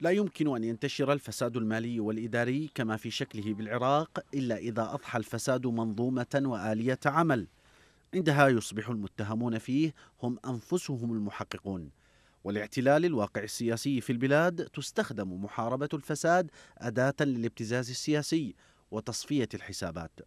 لا يمكن أن ينتشر الفساد المالي والإداري كما في شكله بالعراق إلا إذا أضحى الفساد منظومة وآلية عمل عندها يصبح المتهمون فيه هم أنفسهم المحققون والاعتلال الواقع السياسي في البلاد تستخدم محاربة الفساد أداة للابتزاز السياسي وتصفية الحسابات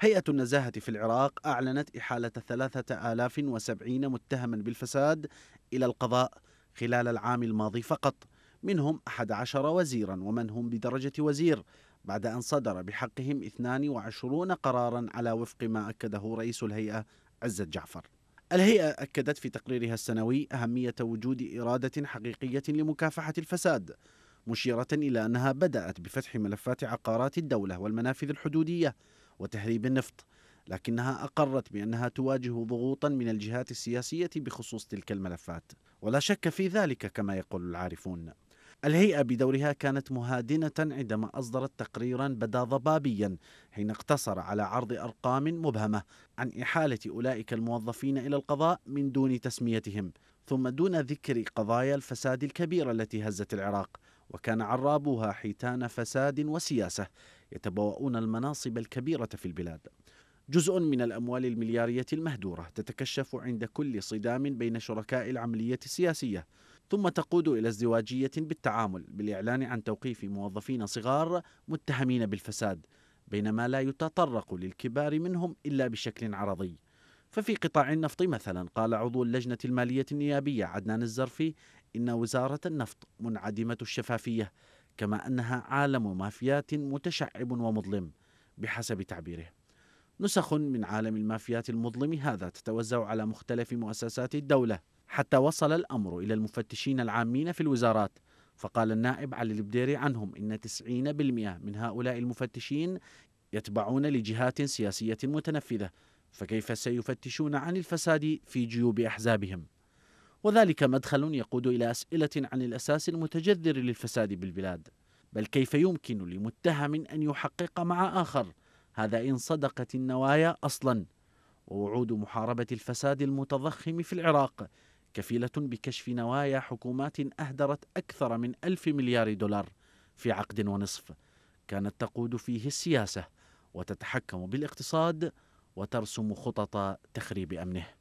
هيئة النزاهة في العراق أعلنت إحالة 3070 متهما بالفساد إلى القضاء خلال العام الماضي فقط منهم 11 وزيرا ومن هم بدرجة وزير بعد أن صدر بحقهم 22 قرارا على وفق ما أكده رئيس الهيئة عزت جعفر الهيئة أكدت في تقريرها السنوي أهمية وجود إرادة حقيقية لمكافحة الفساد مشيرة إلى أنها بدأت بفتح ملفات عقارات الدولة والمنافذ الحدودية وتهريب النفط لكنها أقرت بأنها تواجه ضغوطا من الجهات السياسية بخصوص تلك الملفات ولا شك في ذلك كما يقول العارفون الهيئة بدورها كانت مهادنة عندما أصدرت تقريرا بدا ضبابيا حين اقتصر على عرض أرقام مبهمة عن إحالة أولئك الموظفين إلى القضاء من دون تسميتهم ثم دون ذكر قضايا الفساد الكبيرة التي هزت العراق وكان عرابوها حيتان فساد وسياسة يتبوؤون المناصب الكبيرة في البلاد جزء من الأموال المليارية المهدورة تتكشف عند كل صدام بين شركاء العملية السياسية ثم تقود إلى ازدواجية بالتعامل بالإعلان عن توقيف موظفين صغار متهمين بالفساد بينما لا يتطرق للكبار منهم إلا بشكل عرضي ففي قطاع النفط مثلا قال عضو اللجنة المالية النيابية عدنان الزرفي إن وزارة النفط منعدمة الشفافية كما أنها عالم مافيات متشعب ومظلم بحسب تعبيره نسخ من عالم المافيات المظلم هذا تتوزع على مختلف مؤسسات الدولة حتى وصل الأمر إلى المفتشين العامين في الوزارات فقال النائب علي البديري عنهم إن 90% من هؤلاء المفتشين يتبعون لجهات سياسية متنفذة فكيف سيفتشون عن الفساد في جيوب أحزابهم وذلك مدخل يقود إلى أسئلة عن الأساس المتجذر للفساد بالبلاد بل كيف يمكن لمتهم أن يحقق مع آخر هذا إن صدقت النوايا أصلا ووعود محاربة الفساد المتضخم في العراق كفيلة بكشف نوايا حكومات أهدرت أكثر من ألف مليار دولار في عقد ونصف كانت تقود فيه السياسة وتتحكم بالاقتصاد وترسم خطط تخريب أمنه